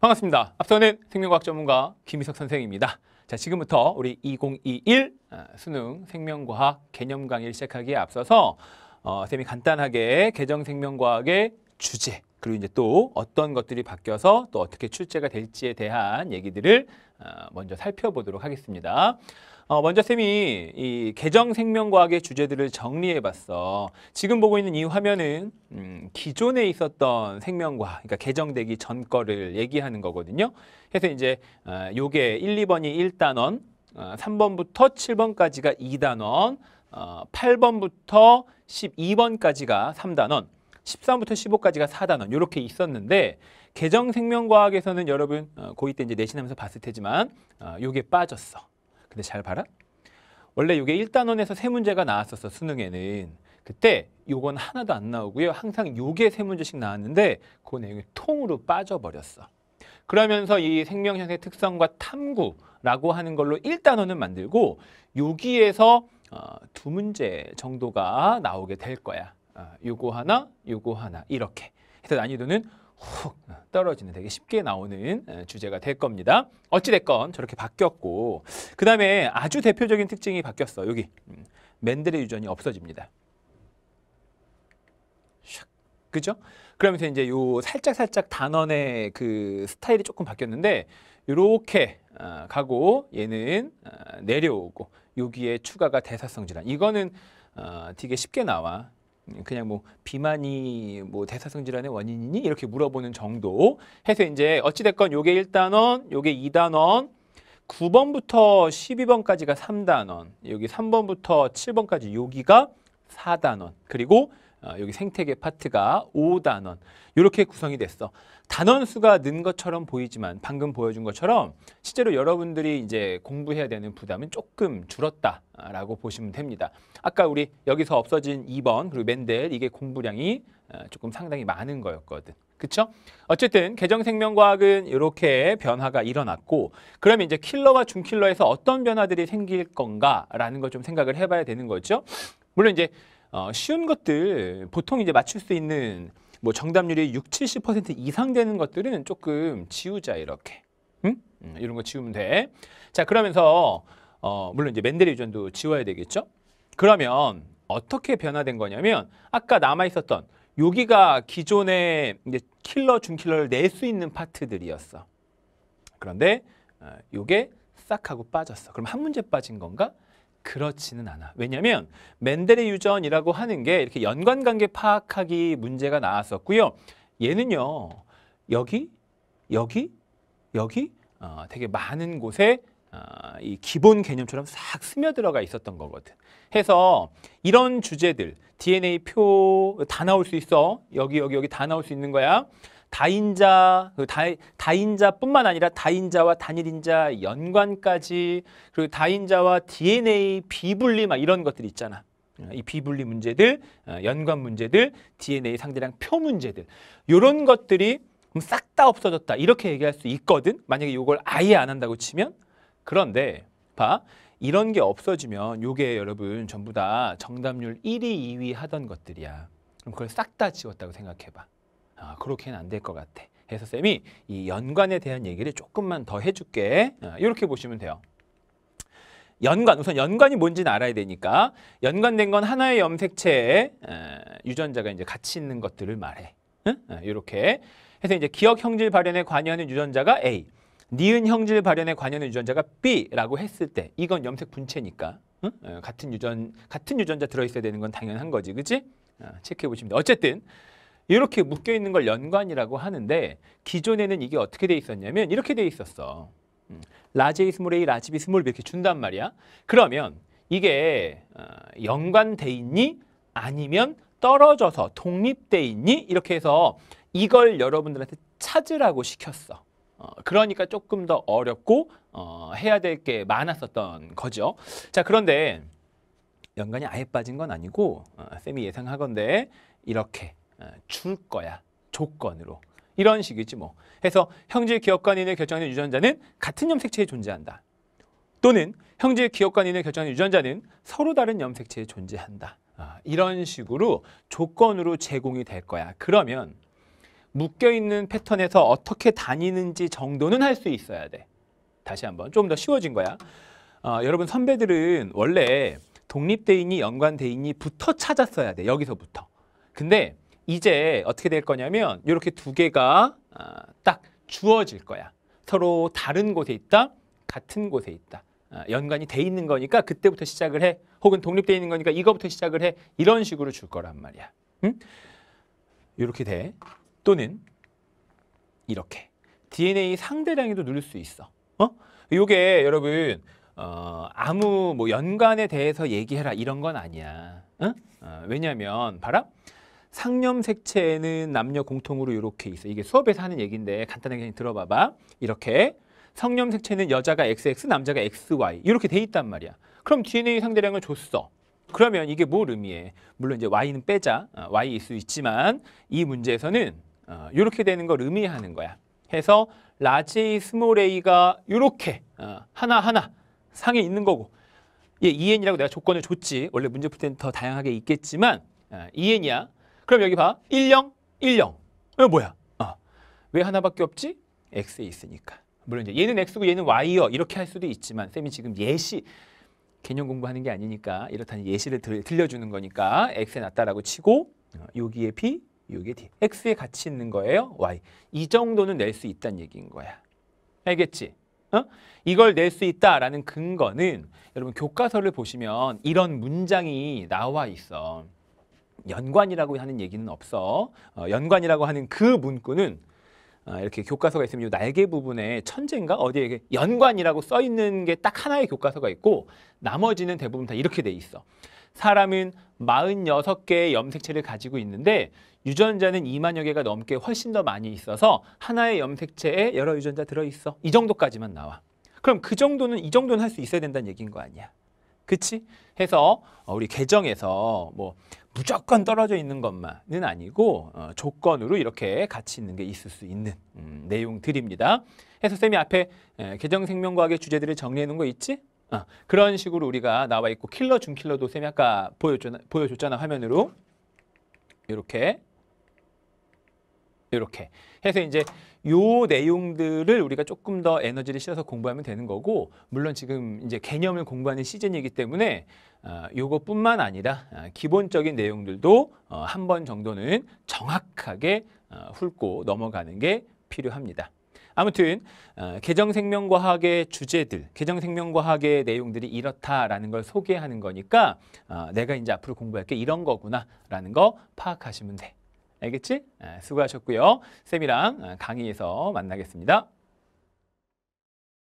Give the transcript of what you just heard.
반갑습니다. 앞서는 생명과학 전문가 김희석 선생입니다. 자, 지금부터 우리 2021 아, 수능 생명과학 개념 강의를 시작하기에 앞서서 어, 쌤이 간단하게 개정 생명과학의 주제, 그리고 이제 또 어떤 것들이 바뀌어서 또 어떻게 출제가 될지에 대한 얘기들을 어, 먼저 살펴보도록 하겠습니다. 어, 먼저 쌤이 이 개정 생명과학의 주제들을 정리해봤어. 지금 보고 있는 이 화면은 음, 기존에 있었던 생명과학, 그러니까 개정되기 전 거를 얘기하는 거거든요. 그래서 이제 어, 요게 1, 2번이 1단원, 어, 3번부터 7번까지가 2단원, 어, 8번부터 12번까지가 3단원, 13부터 15까지가 4단원 이렇게 있었는데 개정 생명과학에서는 여러분 어, 고2 때 이제 내신하면서 봤을 테지만 어, 요게 빠졌어. 근데 잘 봐라. 원래 요게 1단원에서 세 문제가 나왔었어 수능에는. 그때 요건 하나도 안 나오고요. 항상 요게 세 문제씩 나왔는데 그 내용이 통으로 빠져버렸어. 그러면서 이 생명현상의 특성과 탐구라고 하는 걸로 1단원은 만들고 여기에서 어, 두 문제 정도가 나오게 될 거야. 아, 요거하나, 요거하나 이렇게 해서 난이도는 훅 어, 떨어지는 되게 쉽게 나오는 주제가 될 겁니다. 어찌됐건 저렇게 바뀌었고 그 다음에 아주 대표적인 특징이 바뀌었어. 여기 음, 맨델의 유전이 없어집니다. 그죠? 그러면서 이제 요 살짝살짝 단원의 그 스타일이 조금 바뀌었는데 요렇게 아, 가고 얘는 아, 내려오고 여기에 추가가 대사성 질환. 이거는 어, 되게 쉽게 나와. 그냥 뭐 비만이 뭐 대사성 질환의 원인이니 이렇게 물어보는 정도 해서 이제 어찌 됐건 요게 일단원 요게 이단원 9번부터 12번까지가 3단원, 여기 3번부터 7번까지 여기가 4단원, 그리고 아, 여기 생태계 파트가 5단원 이렇게 구성이 됐어. 단원수가 는 것처럼 보이지만 방금 보여준 것처럼 실제로 여러분들이 이제 공부해야 되는 부담은 조금 줄었다라고 보시면 됩니다. 아까 우리 여기서 없어진 2번 그리고 맨델 이게 공부량이 아, 조금 상당히 많은 거였거든. 그쵸? 어쨌든 개정생명과학은 이렇게 변화가 일어났고 그러면 이제 킬러와 중킬러에서 어떤 변화들이 생길 건가라는 걸 좀 생각을 해봐야 되는 거죠. 물론 이제 어, 쉬운 것들 보통 이제 맞출 수 있는 뭐 정답률이 6, 70% 이상 되는 것들은 조금 지우자 이렇게. 응? 음, 이런 거 지우면 돼. 자, 그러면서 어, 물론 이제 맨델의 유전도 지워야 되겠죠? 그러면 어떻게 변화된 거냐면 아까 남아 있었던 여기가 기존의 이제 킬러 중킬러를 낼 수 있는 파트들이었어. 그런데 어, 요게 싹 하고 빠졌어. 그럼 한 문제 빠진 건가? 그렇지는 않아. 왜냐하면 맨델의 유전이라고 하는 게 이렇게 연관관계 파악하기 문제가 나왔었고요. 얘는요. 여기, 여기, 여기 어, 되게 많은 곳에 어, 이 기본 개념처럼 싹 스며들어가 있었던 거거든. 해서 이런 주제들, DNA 표 다 나올 수 있어. 여기, 여기, 여기 다 나올 수 있는 거야. 다인자, 그 다, 인자뿐만 아니라 다인자와 단일인자 연관까지 그리고 다인자와 DNA 비분리 막 이런 것들 있잖아. 이 비분리 문제들, 어, 연관 문제들, DNA 상대량 표 문제들 이런 것들이 싹 다 없어졌다 이렇게 얘기할 수 있거든. 만약에 이걸 아예 안 한다고 치면 그런데 봐 이런 게 없어지면 요게 여러분 전부 다 정답률 1위, 2위 하던 것들이야. 그럼 그걸 싹 다 지웠다고 생각해봐. 아, 그렇게는 안 될 것 같아. 해서 쌤이 이 연관에 대한 얘기를 조금만 더 해줄게. 아, 이렇게 보시면 돼요. 연관, 우선 연관이 뭔지는 알아야 되니까 연관된 건 하나의 염색체에 아, 유전자가 이제 같이 있는 것들을 말해. 응? 아, 이렇게 해서 이제 기억 형질 발현에 관여하는 유전자가 A, 니은 형질 발현에 관여하는 유전자가 B라고 했을 때 이건 염색 분체니까 응? 어, 같은 유전 같은 유전자 들어 있어야 되는 건 당연한 거지, 그렇 어, 아, 체크해 보시면 돼. 어쨌든 이렇게 묶여 있는 걸 연관이라고 하는데 기존에는 이게 어떻게 돼 있었냐면 이렇게 돼 있었어. 음. 라제 스몰 A, 라지 B 스몰 B 이렇게 준단 말이야. 그러면 이게 어, 연관돼 있니? 아니면 떨어져서 독립돼 있니? 이렇게 해서 이걸 여러분들한테 찾으라고 시켰어. 어, 그러니까 조금 더 어렵고 어, 해야 될 게 많았었던 거죠. 자 그런데 연관이 아예 빠진 건 아니고 쌤이 예상하건데 이렇게 어, 줄 거야. 조건으로. 이런 식이지 뭐. 해서 형제 기억관인의 결정하는 유전자는 같은 염색체에 존재한다. 또는 형제 기억관인의 결정하는 유전자는 서로 다른 염색체에 존재한다. 아, 이런 식으로 조건으로 제공이 될 거야. 그러면 묶여있는 패턴에서 어떻게 다니는지 정도는 할 수 있어야 돼. 다시 한번 좀 더 쉬워진 거야. 어, 여러분 선배들은 원래 독립대인이 연관대인이 부터 찾았어야 돼. 여기서부터. 근데 이제 어떻게 될 거냐면 이렇게 두 개가 아, 딱 주어질 거야. 서로 다른 곳에 있다, 같은 곳에 있다. 아, 연관이 돼 있는 거니까 그때부터 시작을 해. 혹은 독립돼 있는 거니까 이거부터 시작을 해. 이런 식으로 줄 거란 말이야. 응? 이렇게 돼. 또는 이렇게. DNA 상대량에도 누를 수 있어. 어? 요게 여러분 어, 아무 뭐 연관에 대해서 얘기해라 이런 건 아니야. 응? 어, 왜냐하면 봐라. 상념 색채는 남녀 공통으로 이렇게 있어. 이게 수업에서 하는 얘기인데 간단하게 그냥 들어봐봐. 이렇게 성념 색체는 여자가 XX, 남자가 XY 이렇게 돼 있단 말이야. 그럼 DNA 상대량을 줬어. 그러면 이게 뭘 의미해? 물론 이제 Y는 빼자. 어, Y일 수 있지만 이 문제에서는 이렇게 어, 되는 걸 의미하는 거야. 해서 라지 A, 스몰 A가 이렇게 하나하나 어, 상에 있는 거고 예, EN이라고 내가 조건을 줬지. 원래 문제 풀 때는 더 다양하게 있겠지만 어, EN이야. 그럼 여기 봐. 10, 10. 이거 뭐야? 어. 왜 하나밖에 없지? x에 있으니까. 물론 이제 얘는 x고 얘는 y여 이렇게 할 수도 있지만 쌤이 지금 예시 개념 공부하는 게 아니니까 이렇다는 예시를 들, 려주는 거니까 x에 낮다라고 치고 어, 여기에 b, 여기에 d. x에 같이 있는 거예요. y. 이 정도는 낼 수 있다는 얘기인 거야. 알겠지? 어? 이걸 낼 수 있다라는 근거는 여러분 교과서를 보시면 이런 문장이 나와 있어. 연관이라고 하는 얘기는 없어. 어, 연관이라고 하는 그 문구는 어, 이렇게 교과서가 있으면 이 날개 부분에 천재인가 어디에 연관이라고 써 있는 게 딱 하나의 교과서가 있고 나머지는 대부분 다 이렇게 돼 있어. 사람은 46개의 염색체를 가지고 있는데 유전자는 2만여 개가 넘게 훨씬 더 많이 있어서 하나의 염색체에 여러 유전자 들어있어. 이 정도까지만 나와. 그럼 그 정도는 이 정도는 할 수 있어야 된다는 얘기인 거 아니야. 그치? 해서 어, 우리 계정에서 뭐 무조건 떨어져 있는 것만은 아니고 어, 조건으로 이렇게 같이 있는 게 있을 수 있는 음, 내용들입니다. 해서 쌤이 앞에 개정생명과학의 주제들을 정리해 놓은 거 있지? 어, 그런 식으로 우리가 나와 있고 킬러, 준킬러도 쌤이 아까 보여줬, 보여줬잖아 화면으로 이렇게 이렇게 해서 이제 요 내용들을 우리가 조금 더 에너지를 실어서 공부하면 되는 거고 물론 지금 이제 개념을 공부하는 시즌이기 때문에 어, 요것뿐만 아니라 어, 기본적인 내용들도 어, 한 번 정도는 정확하게 어, 훑고 넘어가는 게 필요합니다. 아무튼 어, 개정생명과학의 주제들, 개정생명과학의 내용들이 이렇다라는 걸 소개하는 거니까 어, 내가 이제 앞으로 공부할 게 이런 거구나라는 거 파악하시면 돼. 알겠지? 아, 수고하셨고요. 쌤이랑 아, 강의에서 만나겠습니다.